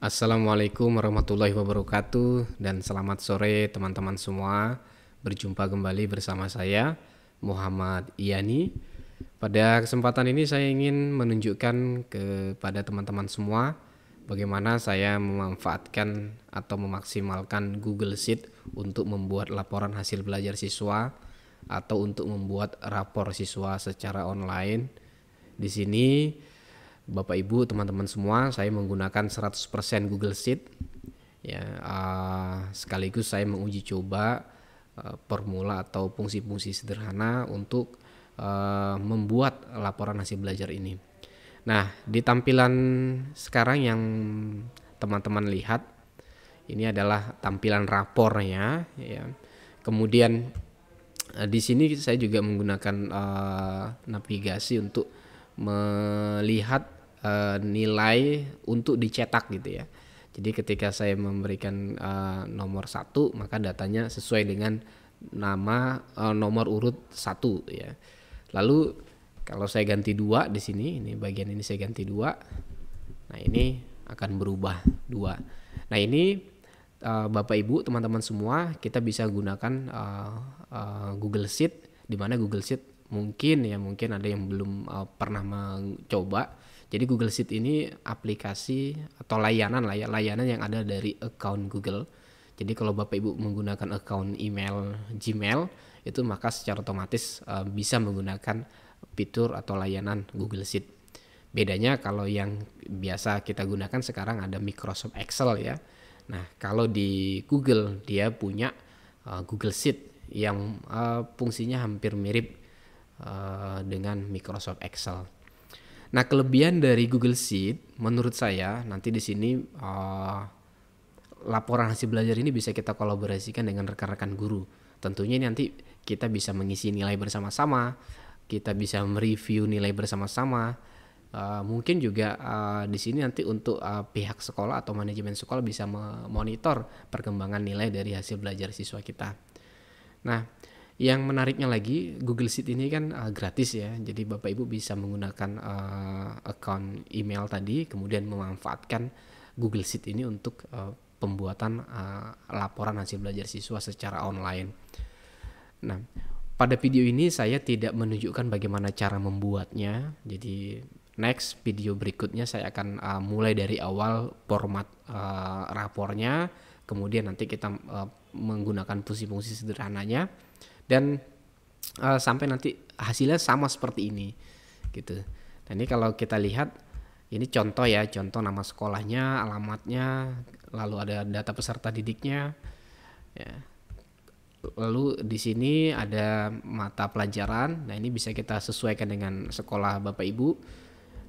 Assalamualaikum warahmatullahi wabarakatuh dan selamat sore teman-teman semua. Berjumpa kembali bersama saya Muhammad Iyani. Pada kesempatan ini saya ingin menunjukkan kepada teman-teman semua bagaimana saya memanfaatkan atau memaksimalkan Google Sheet untuk membuat laporan hasil belajar siswa atau untuk membuat rapor siswa secara online. Di sini Bapak Ibu, teman-teman semua, saya menggunakan 100% Google Sheet. Ya, uh, sekaligus saya menguji coba uh, formula atau fungsi-fungsi sederhana untuk uh, membuat laporan hasil belajar ini. Nah, di tampilan sekarang yang teman-teman lihat ini adalah tampilan rapornya ya. Kemudian di sini saya juga menggunakan uh, navigasi untuk melihat uh, nilai untuk dicetak gitu ya. Jadi ketika saya memberikan uh, nomor satu maka datanya sesuai dengan nama uh, nomor urut satu ya. Lalu kalau saya ganti dua di sini, ini bagian ini saya ganti dua. Nah ini akan berubah dua. Nah ini uh, bapak ibu teman-teman semua kita bisa gunakan uh, uh, Google Sheet, di mana Google Sheet mungkin ya mungkin ada yang belum uh, pernah mencoba jadi Google Sheet ini aplikasi atau layanan lah ya, layanan yang ada dari account Google. Jadi kalau Bapak Ibu menggunakan account email Gmail itu maka secara otomatis uh, bisa menggunakan fitur atau layanan Google Sheet. Bedanya kalau yang biasa kita gunakan sekarang ada Microsoft Excel ya. Nah, kalau di Google dia punya uh, Google Sheet yang uh, fungsinya hampir mirip uh, dengan Microsoft Excel. Nah, kelebihan dari Google Sheet menurut saya nanti di sini uh, laporan hasil belajar ini bisa kita kolaborasikan dengan rekan-rekan guru. Tentunya nanti kita bisa mengisi nilai bersama-sama, kita bisa mereview nilai bersama-sama. Uh, mungkin juga uh, di sini nanti untuk uh, pihak sekolah atau manajemen sekolah bisa memonitor perkembangan nilai dari hasil belajar siswa kita. Nah, yang menariknya lagi, Google Sheet ini kan uh, gratis ya. Jadi Bapak Ibu bisa menggunakan uh, account email tadi kemudian memanfaatkan Google Sheet ini untuk uh, pembuatan uh, laporan hasil belajar siswa secara online. Nah, pada video ini saya tidak menunjukkan bagaimana cara membuatnya. Jadi next video berikutnya saya akan uh, mulai dari awal format uh, rapornya kemudian nanti kita uh, menggunakan fungsi-fungsi sederhananya dan uh, sampai nanti hasilnya sama seperti ini gitu. Nah ini kalau kita lihat ini contoh ya, contoh nama sekolahnya, alamatnya, lalu ada data peserta didiknya. Ya. Lalu di sini ada mata pelajaran. Nah, ini bisa kita sesuaikan dengan sekolah Bapak Ibu.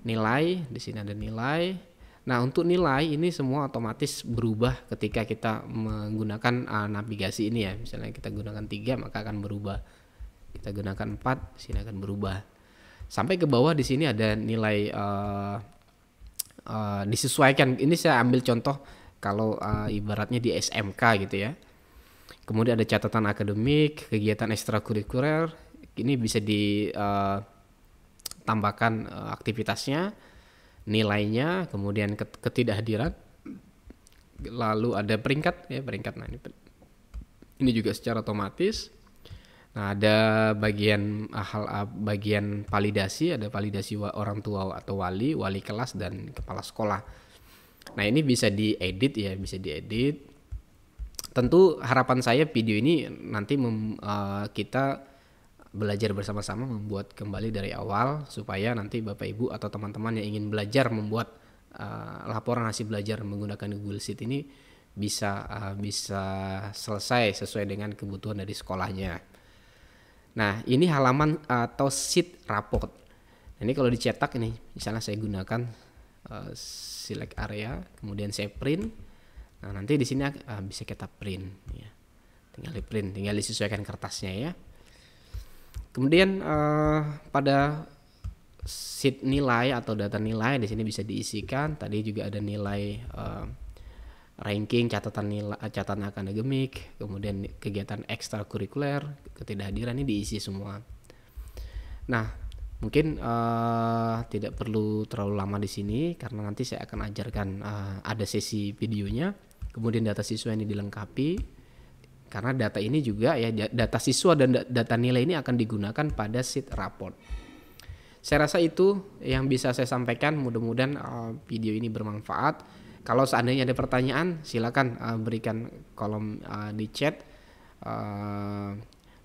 Nilai, di sini ada nilai. Nah, untuk nilai ini semua otomatis berubah ketika kita menggunakan uh, navigasi ini ya. Misalnya kita gunakan tiga maka akan berubah. Kita gunakan 4 sini akan berubah. Sampai ke bawah di sini ada nilai uh, uh, disesuaikan. Ini saya ambil contoh kalau uh, ibaratnya di SMK gitu ya. Kemudian ada catatan akademik, kegiatan ekstrakurikuler. Ini bisa ditambahkan aktivitasnya nilainya, kemudian ketidakhadiran, lalu ada peringkat ya peringkat. Nah ini ini juga secara otomatis. Nah ada bagian ah, hal ah, bagian validasi, ada validasi orang tua atau wali, wali kelas dan kepala sekolah. Nah ini bisa diedit ya, bisa diedit. Tentu harapan saya video ini nanti mem, uh, kita belajar bersama-sama membuat kembali dari awal supaya nanti Bapak Ibu atau teman-teman yang ingin belajar membuat uh, laporan hasil belajar menggunakan Google Sheet ini bisa uh, bisa selesai sesuai dengan kebutuhan dari sekolahnya. Nah, ini halaman eh, atau sheet raport. Nah, ini kalau dicetak ini, misalnya saya gunakan uh, select area, kemudian saya print. Nah, nanti di sini uh, bisa kita print ya. Tinggal di print, tinggal disesuaikan kertasnya ya. Kemudian uh, pada sheet nilai atau data nilai di sini bisa diisikan. Tadi juga ada nilai uh, ranking, catatan nilai, eh, catatan akademik, kemudian kegiatan ekstrakurikuler, ketidakhadiran ini diisi semua. Nah, mungkin uh, tidak perlu terlalu lama di sini karena nanti saya akan ajarkan uh, ada sesi videonya, kemudian data siswa ini dilengkapi karena data ini juga ya data siswa dan data nilai ini akan digunakan pada sheet raport. Saya rasa itu yang bisa saya sampaikan. Mudah-mudahan eh, video ini bermanfaat. Kalau seandainya ada pertanyaan, silakan eh, berikan kolom eh, di chat.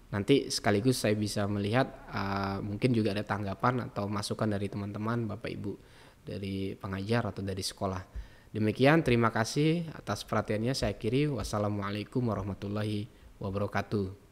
nanti sekaligus saya bisa melihat mungkin juga ada tanggapan atau masukan dari teman-teman, bapak ibu, dari pengajar atau dari sekolah. Demikian terima kasih atas perhatiannya saya kiri wassalamualaikum warahmatullahi wabarakatuh.